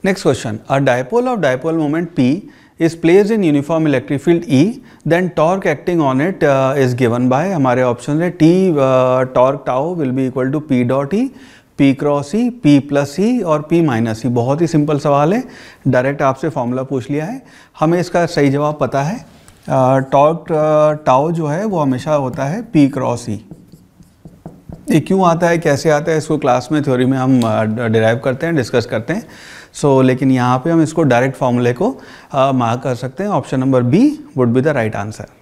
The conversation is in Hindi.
Next question, a dipole of dipole moment P is placed in uniform electric field E, then torque acting on it uh, is given by हमारे options है T uh, torque tau will be equal to P dot E, P cross E, P plus E और P minus E बहुत ही सिंपल सवाल है डायरेक्ट आपसे फॉर्मूला पूछ लिया है हमें इसका सही जवाब पता है टॉर्क uh, टाओ जो है वो हमेशा होता है P क्रॉस E ये क्यों आता है कैसे आता है इसको क्लास में थ्योरी में हम डिराइव करते हैं डिस्कस करते हैं सो so, लेकिन यहाँ पे हम इसको डायरेक्ट फॉर्मूले को मार्क कर सकते हैं option number B would be the right answer